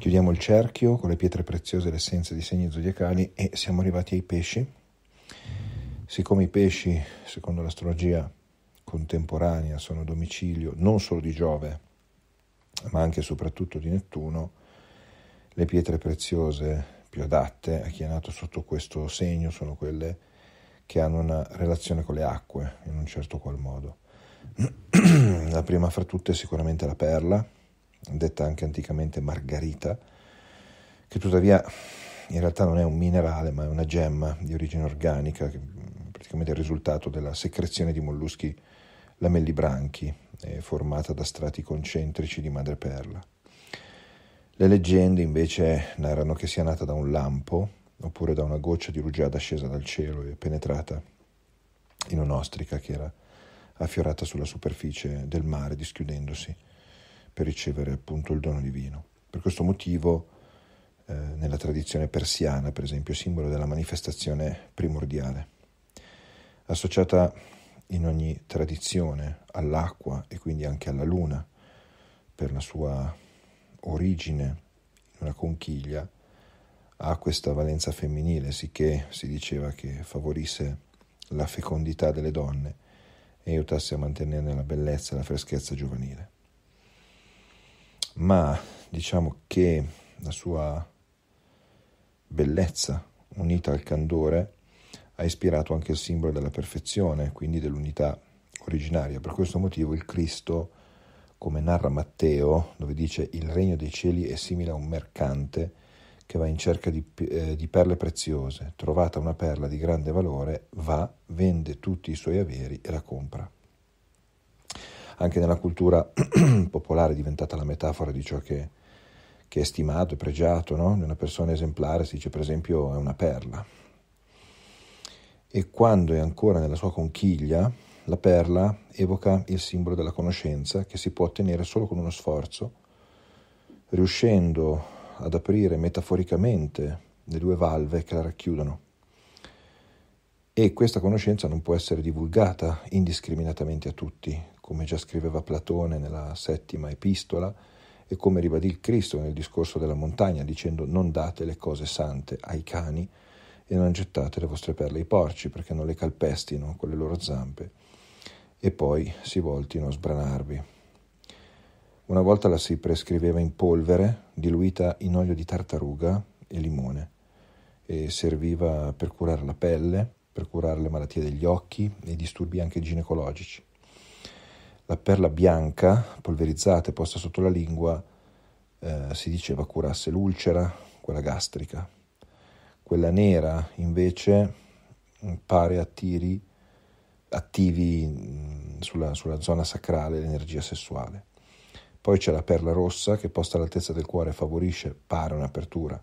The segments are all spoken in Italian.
Chiudiamo il cerchio con le pietre preziose e l'essenza di segni zodiacali e siamo arrivati ai pesci. Siccome i pesci, secondo l'astrologia contemporanea, sono domicilio non solo di Giove, ma anche e soprattutto di Nettuno, le pietre preziose più adatte a chi è nato sotto questo segno sono quelle che hanno una relazione con le acque, in un certo qual modo. la prima fra tutte è sicuramente la perla, detta anche anticamente margarita, che tuttavia in realtà non è un minerale ma è una gemma di origine organica, che mm, praticamente è il risultato della secrezione di molluschi lamellibranchi, eh, formata da strati concentrici di madreperla. Le leggende invece narrano che sia nata da un lampo oppure da una goccia di rugiada scesa dal cielo e penetrata in un'ostrica che era affiorata sulla superficie del mare dischiudendosi per ricevere appunto il dono divino. Per questo motivo eh, nella tradizione persiana, per esempio, è simbolo della manifestazione primordiale, associata in ogni tradizione all'acqua e quindi anche alla luna, per la sua origine in una conchiglia, ha questa valenza femminile, sicché si diceva che favorisse la fecondità delle donne e aiutasse a mantenerne la bellezza e la freschezza giovanile ma diciamo che la sua bellezza unita al candore ha ispirato anche il simbolo della perfezione, quindi dell'unità originaria. Per questo motivo il Cristo, come narra Matteo, dove dice il regno dei cieli è simile a un mercante che va in cerca di, eh, di perle preziose, trovata una perla di grande valore, va, vende tutti i suoi averi e la compra anche nella cultura popolare è diventata la metafora di ciò che, che è stimato e pregiato, no? una persona esemplare si dice per esempio è una perla. E quando è ancora nella sua conchiglia, la perla evoca il simbolo della conoscenza che si può ottenere solo con uno sforzo, riuscendo ad aprire metaforicamente le due valve che la racchiudono e questa conoscenza non può essere divulgata indiscriminatamente a tutti, come già scriveva Platone nella settima epistola e come ribadì il Cristo nel discorso della montagna, dicendo non date le cose sante ai cani e non gettate le vostre perle ai porci perché non le calpestino con le loro zampe e poi si voltino a sbranarvi. Una volta la si prescriveva in polvere, diluita in olio di tartaruga e limone, e serviva per curare la pelle per curare le malattie degli occhi e i disturbi anche ginecologici. La perla bianca, polverizzata e posta sotto la lingua, eh, si diceva curasse l'ulcera, quella gastrica. Quella nera, invece, pare attiri, attivi mm, sulla, sulla zona sacrale l'energia sessuale. Poi c'è la perla rossa che posta all'altezza del cuore favorisce, pare un'apertura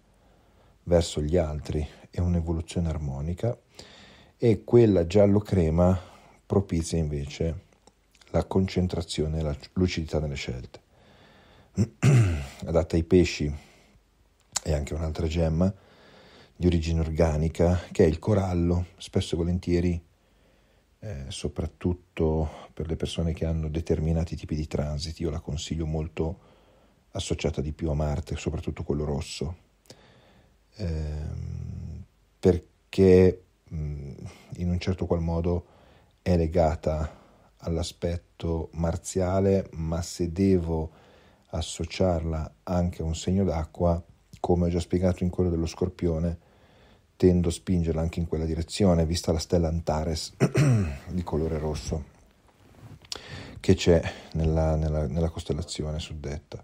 verso gli altri e un'evoluzione armonica e quella giallo-crema propizia invece la concentrazione e la lucidità nelle scelte. Adatta ai pesci è anche un'altra gemma di origine organica che è il corallo, spesso e volentieri eh, soprattutto per le persone che hanno determinati tipi di transiti, io la consiglio molto associata di più a Marte, soprattutto quello rosso, eh, perché Mm, in un certo qual modo è legata all'aspetto marziale, ma se devo associarla anche a un segno d'acqua, come ho già spiegato in quello dello scorpione, tendo a spingerla anche in quella direzione, vista la stella Antares di colore rosso che c'è nella, nella, nella costellazione suddetta.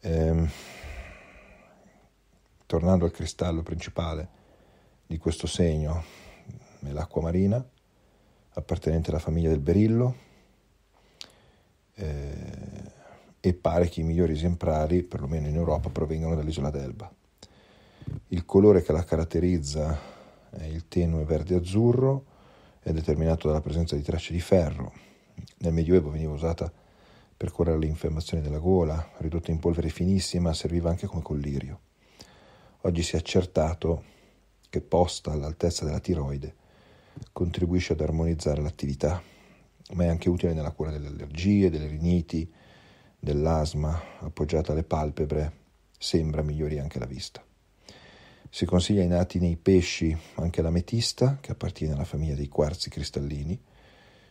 Ehm, tornando al cristallo principale, di questo segno è l'acqua marina, appartenente alla famiglia del berillo, eh, e pare che i migliori esemplari, perlomeno in Europa, provengano dall'isola d'Elba. Il colore che la caratterizza è il tenue verde-azzurro, è determinato dalla presenza di tracce di ferro. Nel Medioevo veniva usata per curare le infiammazioni della gola, ridotta in polvere finissima, serviva anche come collirio. Oggi si è accertato che che posta all'altezza della tiroide contribuisce ad armonizzare l'attività, ma è anche utile nella cura delle allergie, delle riniti, dell'asma, appoggiata alle palpebre, sembra migliori anche la vista. Si consiglia ai nati nei pesci anche l'ametista, che appartiene alla famiglia dei quarzi cristallini,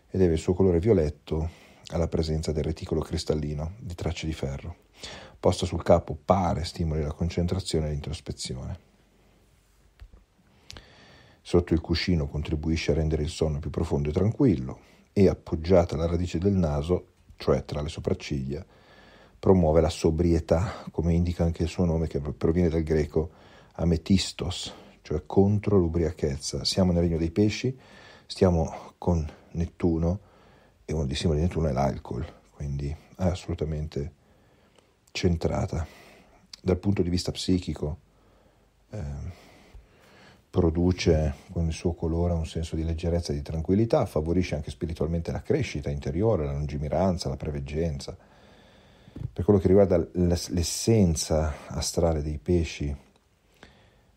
e deve il suo colore violetto alla presenza del reticolo cristallino di tracce di ferro. Posta sul capo pare stimoli la concentrazione e l'introspezione. Sotto il cuscino contribuisce a rendere il sonno più profondo e tranquillo e appoggiata alla radice del naso, cioè tra le sopracciglia, promuove la sobrietà, come indica anche il suo nome che proviene dal greco ametistos, cioè contro l'ubriachezza. Siamo nel regno dei pesci, stiamo con Nettuno e uno dei simboli di Nettuno è l'alcol, quindi è assolutamente centrata. Dal punto di vista psichico, eh, produce con il suo colore un senso di leggerezza e di tranquillità, favorisce anche spiritualmente la crescita interiore, la lungimiranza, la preveggenza. Per quello che riguarda l'essenza astrale dei pesci,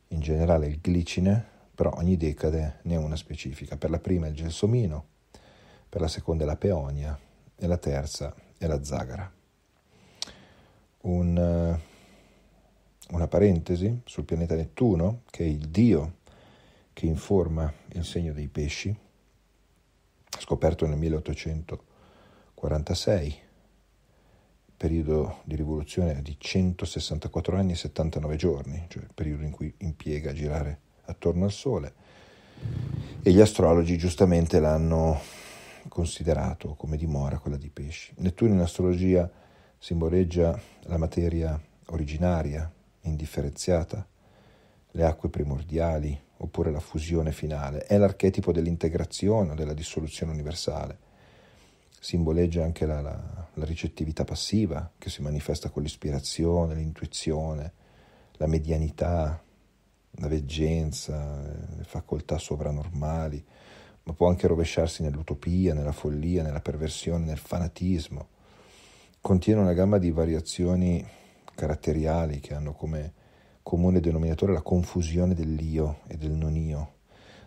in generale il glicine, però ogni decade ne è una specifica. Per la prima è il gelsomino, per la seconda è la peonia e la terza è la zagara. Un, una parentesi sul pianeta Nettuno, che è il dio che informa il segno dei pesci, scoperto nel 1846, periodo di rivoluzione di 164 anni e 79 giorni, cioè il periodo in cui impiega a girare attorno al Sole, e gli astrologi giustamente l'hanno considerato come dimora quella di pesci. Nettuno in astrologia simboleggia la materia originaria, indifferenziata, le acque primordiali, oppure la fusione finale, è l'archetipo dell'integrazione o della dissoluzione universale. Simboleggia anche la, la, la ricettività passiva che si manifesta con l'ispirazione, l'intuizione, la medianità, la veggenza, le facoltà sovranormali, ma può anche rovesciarsi nell'utopia, nella follia, nella perversione, nel fanatismo. Contiene una gamma di variazioni caratteriali che hanno come comune denominatore è la confusione dell'io e del non io,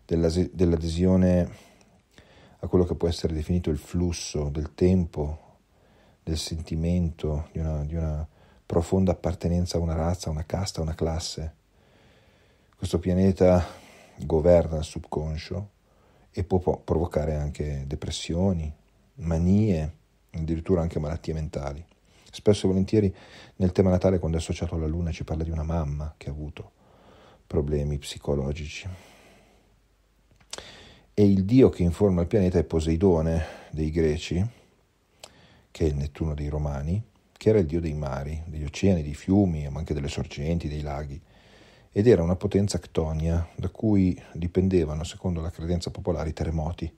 dell'adesione a quello che può essere definito il flusso del tempo, del sentimento, di una, di una profonda appartenenza a una razza, a una casta, a una classe. Questo pianeta governa il subconscio e può provocare anche depressioni, manie, addirittura anche malattie mentali. Spesso e volentieri nel tema Natale, quando è associato alla Luna, ci parla di una mamma che ha avuto problemi psicologici. E il dio che informa il pianeta è Poseidone dei greci, che è il Nettuno dei romani, che era il dio dei mari, degli oceani, dei fiumi, ma anche delle sorgenti, dei laghi, ed era una potenza ctonia da cui dipendevano, secondo la credenza popolare, i terremoti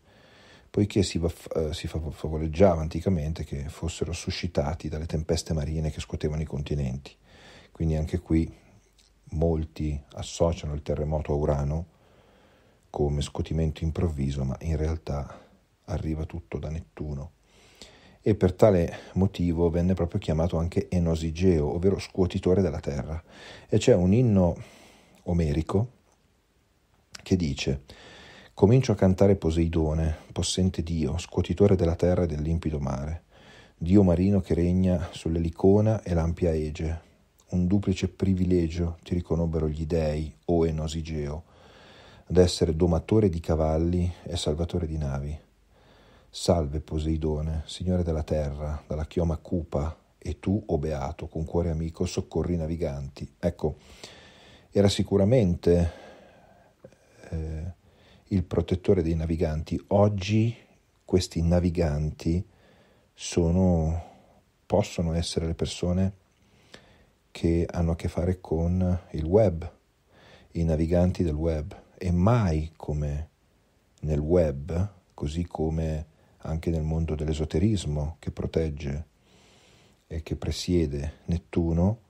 poiché si, va, eh, si favoleggiava anticamente che fossero suscitati dalle tempeste marine che scuotevano i continenti. Quindi anche qui molti associano il terremoto a Urano come scotimento improvviso, ma in realtà arriva tutto da Nettuno. E per tale motivo venne proprio chiamato anche Enosigeo, ovvero scuotitore della terra. E c'è un inno omerico che dice Comincio a cantare Poseidone, possente Dio, scuotitore della terra e del limpido mare, Dio marino che regna sull'elicona e l'ampia Ege. Un duplice privilegio ti riconobbero gli dèi, o Enosigeo, ad essere domatore di cavalli e salvatore di navi. Salve Poseidone, signore della terra, dalla chioma cupa, e tu, o oh beato, con cuore amico, soccorri i naviganti. Ecco, era sicuramente il protettore dei naviganti. Oggi questi naviganti sono, possono essere le persone che hanno a che fare con il web, i naviganti del web e mai come nel web, così come anche nel mondo dell'esoterismo che protegge e che presiede Nettuno,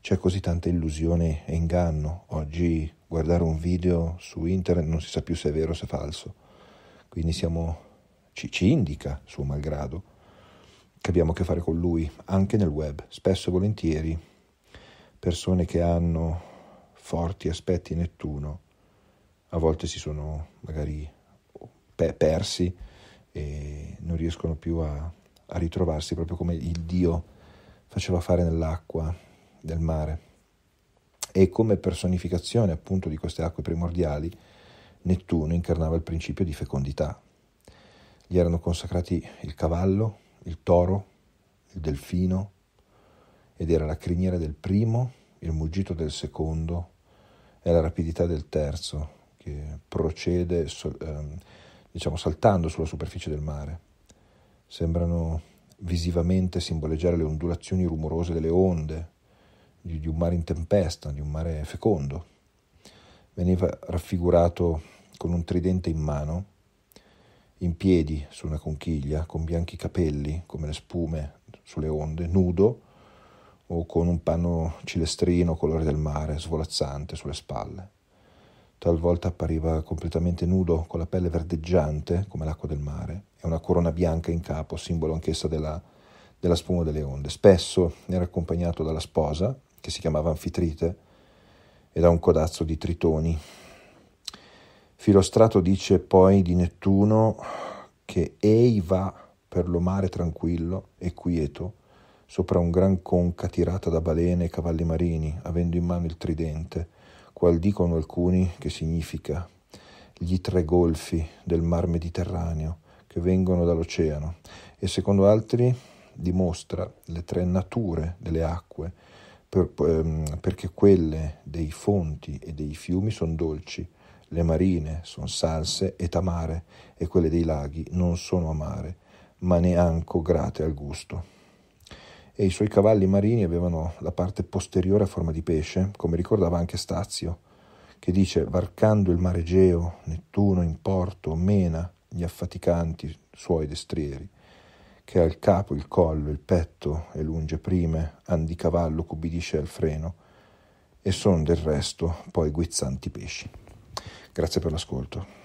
c'è così tanta illusione e inganno. Oggi guardare un video su internet non si sa più se è vero o se è falso. Quindi siamo, ci, ci indica, suo malgrado, che abbiamo a che fare con lui, anche nel web. Spesso e volentieri persone che hanno forti aspetti Nettuno, a volte si sono magari pe- persi e non riescono più a, a ritrovarsi proprio come il Dio faceva fare nell'acqua del mare e come personificazione appunto di queste acque primordiali, Nettuno incarnava il principio di fecondità. Gli erano consacrati il cavallo, il toro, il delfino, ed era la criniera del primo, il muggito del secondo e la rapidità del terzo, che procede ehm, diciamo, saltando sulla superficie del mare. Sembrano visivamente simboleggiare le ondulazioni rumorose delle onde, di, di un mare in tempesta, di un mare fecondo. Veniva raffigurato con un tridente in mano, in piedi su una conchiglia, con bianchi capelli come le spume sulle onde, nudo o con un panno cilestrino colore del mare svolazzante sulle spalle. Talvolta appariva completamente nudo, con la pelle verdeggiante come l'acqua del mare e una corona bianca in capo, simbolo anch'essa della, della spuma delle onde. Spesso era accompagnato dalla sposa, che si chiamava Anfitrite e da un codazzo di tritoni. Filostrato dice poi di Nettuno che ei va per lo mare tranquillo e quieto, sopra un gran conca tirata da balene e cavalli marini, avendo in mano il tridente, qual dicono alcuni che significa gli tre golfi del mar Mediterraneo che vengono dall'oceano e secondo altri dimostra le tre nature delle acque per, ehm, perché quelle dei fonti e dei fiumi sono dolci, le marine sono salse e tamare, e quelle dei laghi non sono amare, ma neanche grate al gusto. E i suoi cavalli marini avevano la parte posteriore a forma di pesce, come ricordava anche Stazio, che dice: Varcando il mare Egeo, Nettuno in porto, mena gli affaticanti suoi destrieri che al capo, il collo, il petto e lunge prime, andicavallo cubidisce al freno, e sono del resto poi guizzanti pesci. Grazie per l'ascolto.